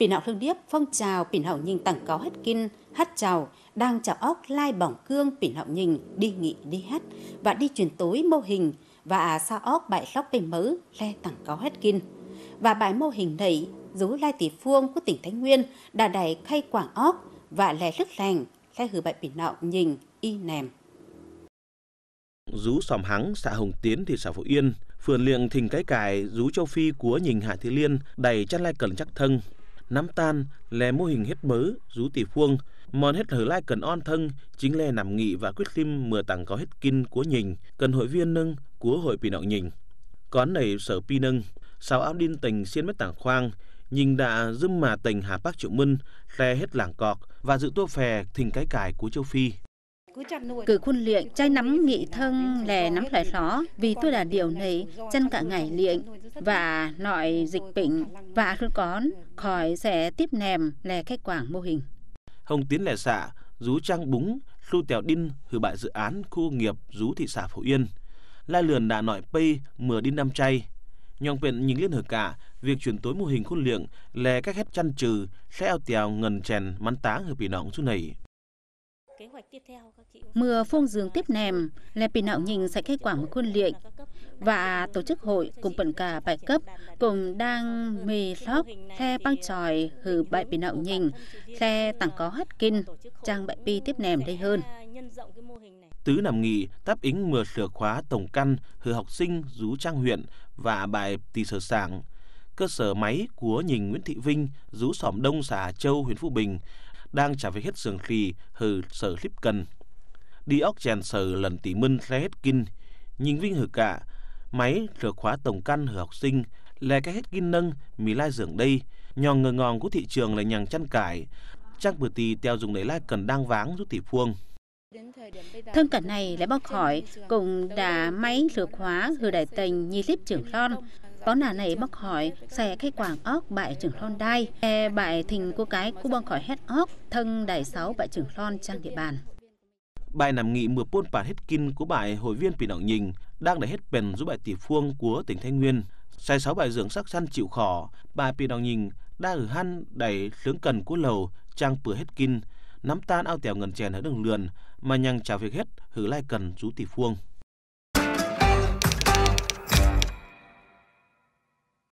Pin học hương điếp phong trào pin học nhìn tặng có hết kinh, hát trào, đang chào óc lai bỏng cương pin học nhìn đi nghị đi hát và đi truyền tối mô hình và xa óc bài lóc bề mớ le tặng có hết kinh. Và bài mô hình này dú lai tỷ phương của tỉnh Thái Nguyên đã đẩy khay quảng óc và lè lức lành le hử bài pin học nhìn y nèm. Rú xòm hắng, xã Hồng Tiến, thị xã Phổ Yên, phường liệng thình cái cài, rú châu Phi của nhìn hạ thị liên, đầy chăn lai cần chắc thân, nắm tan lè mô hình hết bớ rú tỷ phuông mòn hết hở lai cần on thân chính lè nằm nghị và quyết lim mưa tặng có hết kinh của nhìn cần hội viên nâng của hội pì nọ nhìn con này sở pi nâng sao áo điên tình xiên mất tảng khoang nhìn đã dưng mà tình hà bác triệu minh lè hết làng cọc và dự tô phè thình cái cải của châu phi Cử khuôn luyện chai nắm nghị thân lè nắm lại ló, vì tôi là điều này chân cả ngày luyện và nội dịch bệnh và hơn có khỏi sẽ tiếp nèm lè khách quảng mô hình. Hồng Tiến lè xạ, rú trang búng, lưu tèo đinh hư bại dự án khu nghiệp rú thị xã Phổ Yên. Lai lườn đã nội pây mưa đi năm chay. Nhòng viện nhìn liên hợp cả, việc chuyển tối mô hình khuôn luyện lè các hết chăn trừ sẽ ao tèo ngần chèn mắn tá hư bị nọng xuống này. Mưa phong dương tiếp nèm, là bị nạo nhìn sẽ kết quả một quân luyện và tổ chức hội cùng bận cả bài cấp cùng đang mì lóc khe băng tròi hử bại bị nạo nhìn khe tặng có hát kinh trang bại pi tiếp nèm đây hơn. À, Tứ nằm nghỉ táp ính mưa sửa khóa tổng căn hử học sinh rú trang huyện và bài tỳ sở sàng cơ sở máy của nhìn Nguyễn Thị Vinh, rú sỏm Đông xã Châu, huyện Phú Bình, đang trả về hết giường khi hư sở líp cần Đi óc chèn sở lần tỉ minh xe hết kinh, nhìn vinh hư cả, máy rửa khóa tổng căn hư học sinh, lè cái hết kinh nâng, mì lai giường đây, nhòn ngờ ngòn của thị trường là nhằng chăn cải, chắc bữa tì teo dùng để lai cần đang váng rút tỷ phuông. Thân cẩn này lại bóc khỏi cùng đã máy rửa khóa hư đại tình nhi líp trưởng son Bóng nà này bóc hỏi xe khách quảng ốc bại trưởng lon đai, e bại thình cô cái cô bong khỏi hết ốc, thân đại sáu bại trưởng lon trang địa bàn. Bài nằm nghị mưa pôn bản hết kinh của bài hội viên bị động nhìn đang để hết bền giúp bài tỷ phương của tỉnh Thái Nguyên. Sai sáu bài dưỡng sắc săn chịu khỏ, bài bị động nhìn đa hử hăn đẩy sướng cần của lầu trang bừa hết kinh, nắm tan ao tèo ngần chèn ở đường lườn mà nhằng chào việc hết hử lai cần chú tỷ phương.